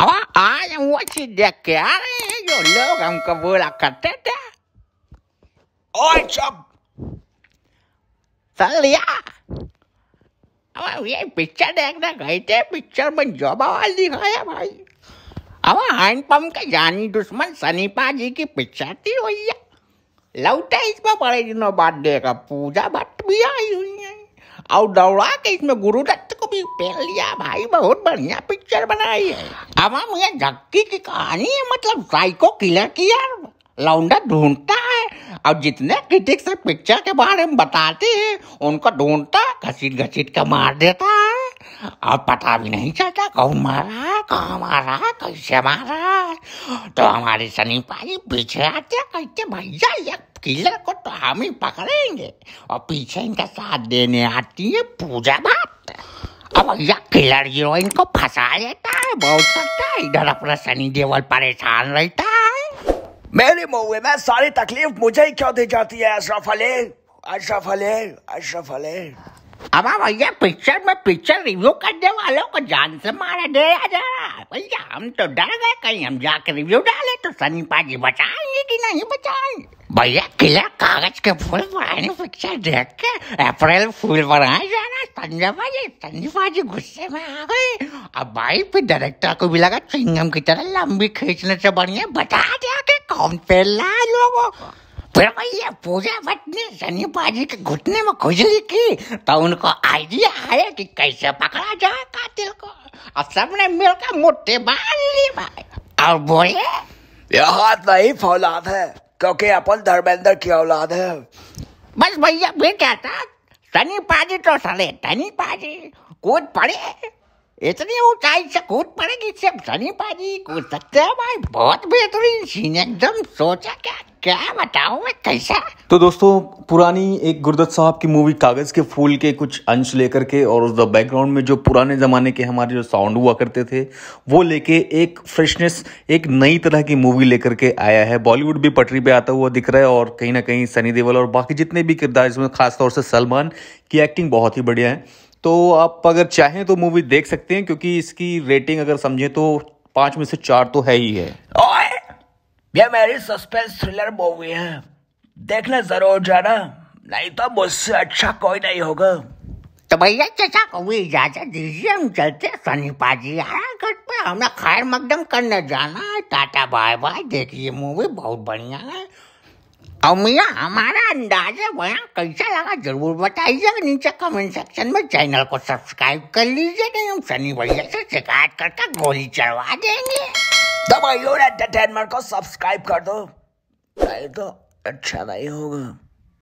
अब आज हम वो चीज देख के आ रहे हैं जो लोग हमको बोला करते थे और सब चल लिया अब ये पिक्चर देखने गए थे पिक्चर में जॉब आवाज दिखाया भाई अब हैंडपम्प के जानी दुश्मन सनीपा जी की पिक्चर थी भैया लौटे इसमें बड़े दिनों बाद देखा पूजा भट्ट भी आई हुई है और दौड़ा के इसमें गुरुदत्त को भी पेल लिया भाई बहुत बढ़िया पिक्चर पिक्चर बनाई है अब हम ये धक्की की कहानी है मतलब साइको किलर की यार लौंडा ढूंढता है और जितने क्रिटिक्स पिक्चर के बारे में बताते हैं उनको ढूंढता घसीट घसीट के मार देता है और पता भी नहीं चलता कौन मारा है कहाँ मारा है कैसे मारा है तो हमारे सनी पाजी पीछे आते कहते भैया ये किलर को तो हम ही पकड़ेंगे और पीछे इनका साथ देने आती है पूजा बाप अब यह किलर हीरोइन को फंसा लेता है बहुत सकता है इधर अपना सनी देवल परेशान रहता है मेरे मुँह में सारी तकलीफ मुझे ही क्यों दी जाती है अशरफ अली अशरफ अली अशरफ अली अब भैया पिक्चर में पिक्चर रिव्यू करने वालों को जान से मारा दे रहा भैया हम तो डर गए कहीं हम जाके रिव्यू डाले तो सनी पाजी बचाएंगे कि नहीं बचाएंगे भैया किलर कागज के फूल बनाने पिक्चर देख के अप्रैल फूल बनाए पंजाबाजी तंजबाजी गुस्से में आ गए अब भाई फिर डायरेक्टर को भी लगा चिंगम की तरह लंबी खींचने से बढ़िया बता दिया कि कौन फैला ला लोगो फिर भैया पूजा भट्ट ने सनी बाजी के घुटने में खुजली की तो उनको आइडिया आया कि कैसे पकड़ा जाए कातिल को और सबने मिलकर मुट्ठे बांध ली भाई और बोले यह हाथ नहीं फौलाद है क्योंकि अपन धर्मेंद्र की औलाद है बस भैया मैं कहता तनी पाजी तो साले तनी पाजी कूद पड़े इतनी ऊंचाई से कूद पड़ेगी सिर्फ तनी पाजी कूद सकते हैं भाई बहुत बेहतरीन सीन एकदम सोचा क्या क्या बताऊँ मैं कैसा तो दोस्तों पुरानी एक गुरदत्त साहब की मूवी कागज़ के फूल के कुछ अंश लेकर के और उस बैकग्राउंड में जो पुराने ज़माने के हमारे जो साउंड हुआ करते थे वो लेके एक फ्रेशनेस एक नई तरह की मूवी लेकर के आया है बॉलीवुड भी पटरी पे आता हुआ दिख रहा है और कहीं ना कहीं सनी देवल और बाकी जितने भी किरदार इसमें खासतौर से सलमान की एक्टिंग बहुत ही बढ़िया है तो आप अगर चाहें तो मूवी देख सकते हैं क्योंकि इसकी रेटिंग अगर समझें तो पाँच में से चार तो है ही है यह मेरी सस्पेंस थ्रिलर मूवी है देखने जरूर जाना नहीं तो मुझसे अच्छा कोई नहीं होगा तो भैया चाचा को भी इजाजत दीजिए हम चलते सनीपा जी आया घर पर हमें खैर मकदम करने जाना है टाटा बाय बाय देखिए मूवी बहुत बढ़िया है और मियाँ हमारा अंदाजा बयान कैसा लगा जरूर बताइएगा नीचे कमेंट सेक्शन में चैनल को सब्सक्राइब कर लीजिए नहीं हम सनी भैया से शिकायत करके गोली चलवा देंगे दबाइयो एंटरटेनमेंट को सब्सक्राइब कर दो नहीं तो अच्छा नहीं होगा